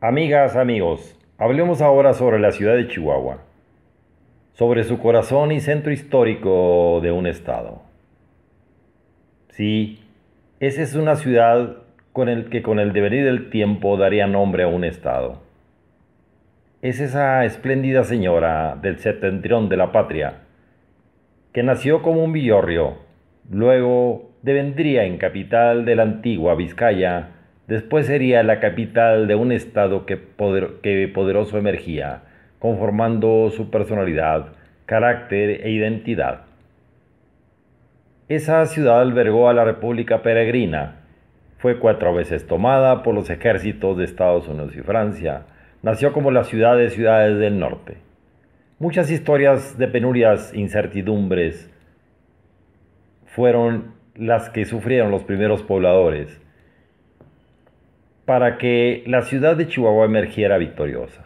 Amigas, amigos, hablemos ahora sobre la ciudad de Chihuahua, sobre su corazón y centro histórico de un estado. Sí, esa es una ciudad con el que con el devenir del tiempo daría nombre a un estado. Es esa espléndida señora del septentrión de la patria, que nació como un villorrio, luego devendría en capital de la antigua Vizcaya, Después sería la capital de un estado que, poderoso emergía, conformando su personalidad, carácter e identidad. Esa ciudad albergó a la República Peregrina. Fue cuatro veces tomada por los ejércitos de Estados Unidos y Francia. Nació como la ciudad de ciudades del norte. Muchas historias de penurias, incertidumbres, fueron las que sufrieron los primeros pobladores para que la ciudad de Chihuahua emergiera victoriosa.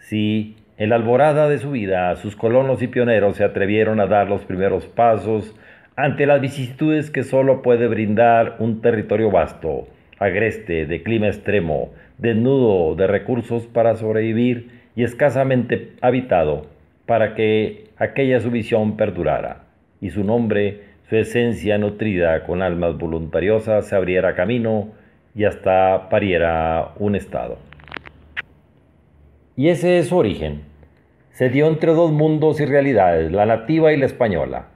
Si en la alborada de su vida sus colonos y pioneros se atrevieron a dar los primeros pasos ante las vicisitudes que solo puede brindar un territorio vasto, agreste, de clima extremo, desnudo de recursos para sobrevivir y escasamente habitado, para que aquella su visión perdurara y su nombre, su esencia nutrida con almas voluntariosas, se abriera camino y hasta pariera un estado. Y ese es su origen. Se dio entre dos mundos y realidades, la nativa y la española.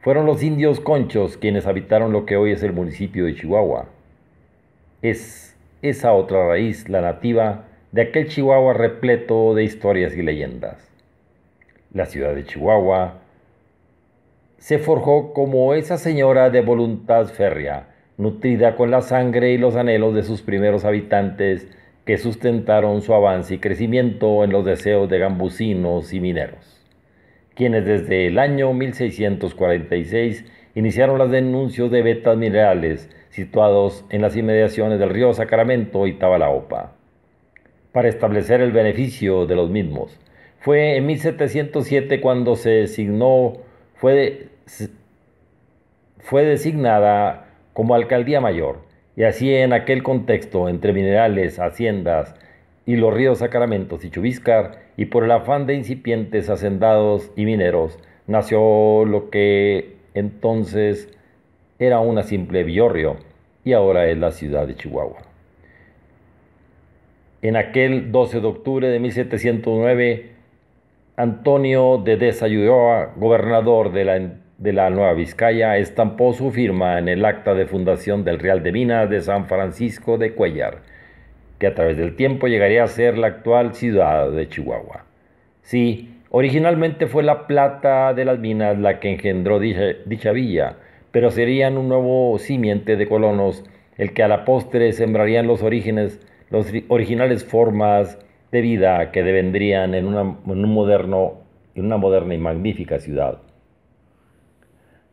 Fueron los indios conchos quienes habitaron lo que hoy es el municipio de Chihuahua. Es esa otra raíz, la nativa, de aquel Chihuahua repleto de historias y leyendas. La ciudad de Chihuahua se forjó como esa señora de voluntad férrea, nutrida con la sangre y los anhelos de sus primeros habitantes que sustentaron su avance y crecimiento en los deseos de gambusinos y mineros, quienes desde el año 1646 iniciaron las denuncias de vetas minerales situados en las inmediaciones del río Sacramento y Tabalaopa, para establecer el beneficio de los mismos. Fue en 1707 cuando se designó, fue, fue designada como alcaldía mayor, y así en aquel contexto entre minerales, haciendas y los ríos Sacramentos y Chubiscar, y por el afán de incipientes hacendados y mineros, nació lo que entonces era una simple Villorrio y ahora es la ciudad de Chihuahua. En aquel 12 de octubre de 1709, Antonio de Desayudoa, gobernador de la de la Nueva Vizcaya estampó su firma en el acta de fundación del Real de Minas de San Francisco de Cuellar, que a través del tiempo llegaría a ser la actual ciudad de Chihuahua. Sí, originalmente fue la plata de las minas la que engendró dicha, villa, pero serían un nuevo simiente de colonos el que a la postre sembrarían los orígenes, los originales formas de vida que devendrían en, en una moderna y magnífica ciudad.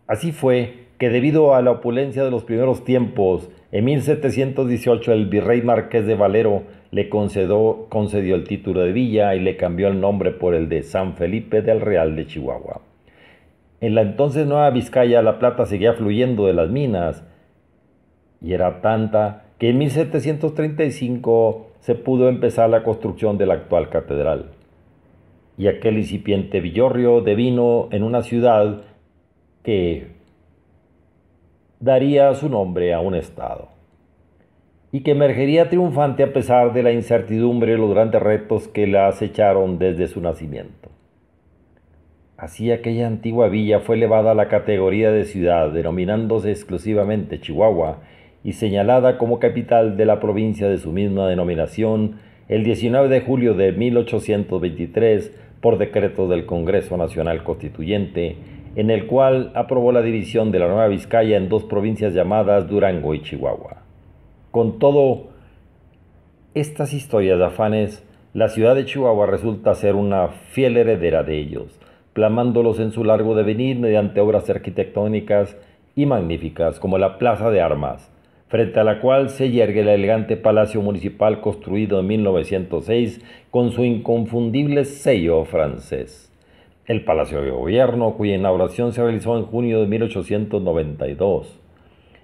Así fue que debido a la opulencia de los primeros tiempos, en 1718 el virrey marqués de Valero le concedió, concedió el título de villa y le cambió el nombre por el de San Felipe del Real de Chihuahua. En la entonces Nueva Vizcaya la plata seguía fluyendo de las minas y era tanta que en 1735 se pudo empezar la construcción de la actual catedral. Y aquel incipiente villorrio devino en una ciudad que daría su nombre a un estado y que emergería triunfante a pesar de la incertidumbre y los grandes retos que la acecharon desde su nacimiento. Así aquella antigua villa fue elevada a la categoría de ciudad, denominándose exclusivamente Chihuahua y señalada como capital de la provincia de su misma denominación el 19 de julio de 1823 por decreto del Congreso Nacional Constituyente, en el cual aprobó la división de la Nueva Vizcaya en dos provincias llamadas Durango y Chihuahua. Con todo, estas historias de afanes, la ciudad de Chihuahua resulta ser una fiel heredera de ellos, plamándolos en su largo devenir mediante obras arquitectónicas y magníficas como la Plaza de Armas, frente a la cual se yergue el elegante palacio municipal construido en 1906 con su inconfundible sello francés el Palacio de Gobierno, cuya inauguración se realizó en junio de 1892,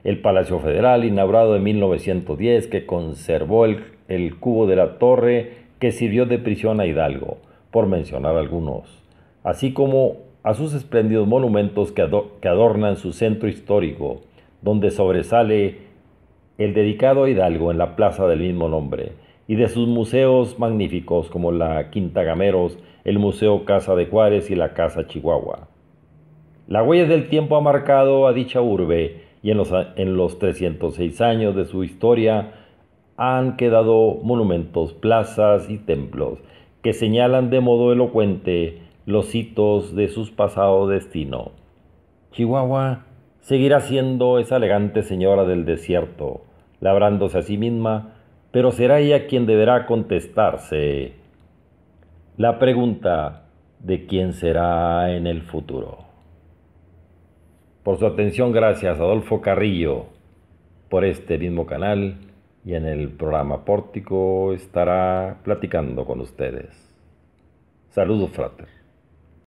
el Palacio Federal, inaugurado en 1910, que conservó el, cubo de la torre que sirvió de prisión a Hidalgo, por mencionar algunos, así como a sus espléndidos monumentos que, que adornan su centro histórico, donde sobresale el dedicado a Hidalgo en la plaza del mismo nombre, y de sus museos magníficos como la Quinta Gameros, el Museo Casa de Juárez y la Casa Chihuahua. La huella del tiempo ha marcado a dicha urbe y en los, en los 306 años de su historia han quedado monumentos, plazas y templos que señalan de modo elocuente los hitos de su pasado destino. Chihuahua seguirá siendo esa elegante señora del desierto, labrándose a sí misma pero será ella quien deberá contestarse la pregunta de quién será en el futuro. Por su atención, gracias Adolfo Carrillo por este mismo canal y en el programa Pórtico estará platicando con ustedes. Saludos, frater.